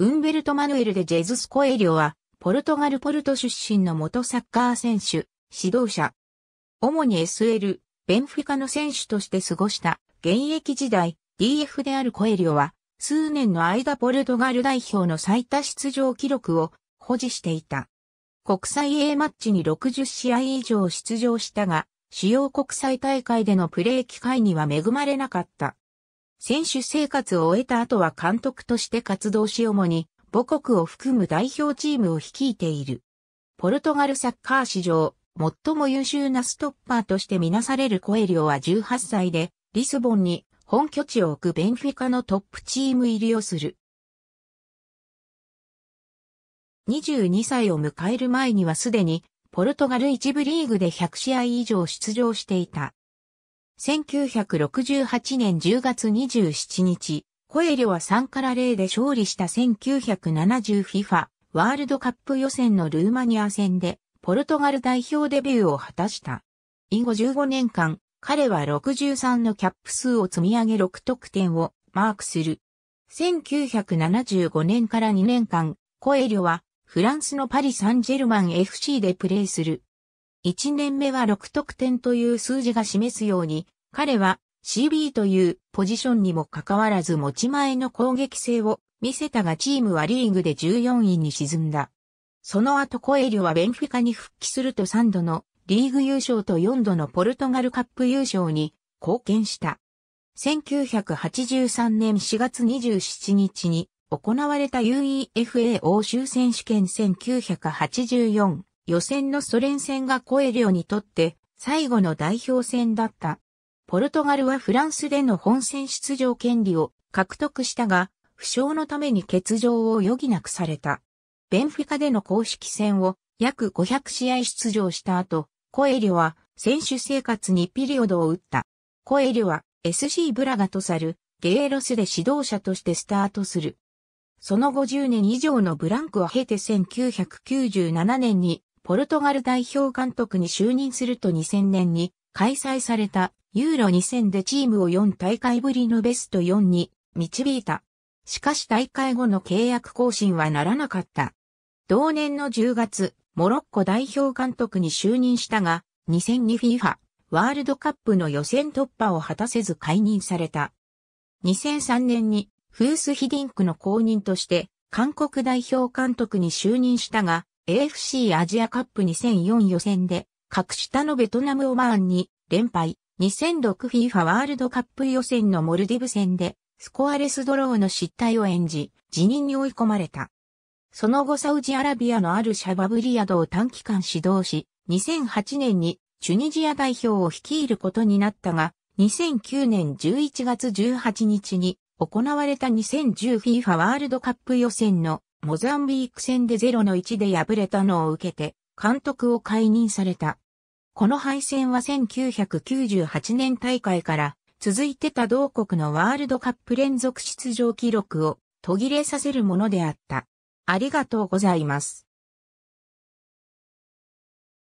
ウンベルト・マヌエル・でジェズス・コエリオは、ポルトガル・ポルト出身の元サッカー選手、指導者。主に SL、ベンフィカの選手として過ごした現役時代、DF であるコエリオは、数年の間ポルトガル代表の最多出場記録を保持していた。国際 A マッチに60試合以上出場したが、主要国際大会でのプレー機会には恵まれなかった。選手生活を終えた後は監督として活動し主に母国を含む代表チームを率いている。ポルトガルサッカー史上最も優秀なストッパーとしてみなされるコエリオは18歳でリスボンに本拠地を置くベンフィカのトップチーム入りをする。22歳を迎える前にはすでにポルトガル一部リーグで100試合以上出場していた。1968年10月27日、コエリョは3から0で勝利した 1970FIFA ワールドカップ予選のルーマニア戦で、ポルトガル代表デビューを果たした。以後15年間、彼は63のキャップ数を積み上げ6得点をマークする。1975年から2年間、コエリョはフランスのパリ・サンジェルマン FC でプレーする。1年目は6得点という数字が示すように、彼は CB というポジションにもかかわらず持ち前の攻撃性を見せたがチームはリーグで14位に沈んだ。その後コエリョはベンフィカに復帰すると3度のリーグ優勝と4度のポルトガルカップ優勝に貢献した。1983年4月27日に行われた UEFA 欧州選手権1984予選のソ連戦がコエリオにとって最後の代表戦だった。ポルトガルはフランスでの本戦出場権利を獲得したが、負傷のために欠場を余儀なくされた。ベンフィカでの公式戦を約500試合出場した後、コエリオは選手生活にピリオドを打った。コエリオは SC ブラガとさるゲエロスで指導者としてスタートする。その5 0年以上のブランクを経て1997年にポルトガル代表監督に就任すると2000年に開催されたユーロ2000でチームを4大会ぶりのベスト4に導いた。しかし大会後の契約更新はならなかった。同年の10月、モロッコ代表監督に就任したが、2002FIFA ワールドカップの予選突破を果たせず解任された。2003年にフース・ヒディンクの後任として韓国代表監督に就任したが、AFC アジアカップ2004予選で、格下のベトナムオマーンに連敗、2006FIFA ワールドカップ予選のモルディブ戦で、スコアレスドローの失態を演じ、辞任に追い込まれた。その後サウジアラビアのあるシャバブリアドを短期間指導し、2008年にチュニジア代表を率いることになったが、2009年11月18日に行われた 2010FIFA ワールドカップ予選のモザンビーク戦で0の1で敗れたのを受けて、監督を解任された。この敗戦は1998年大会から続いてた同国のワールドカップ連続出場記録を途切れさせるものであった。ありがとうございます。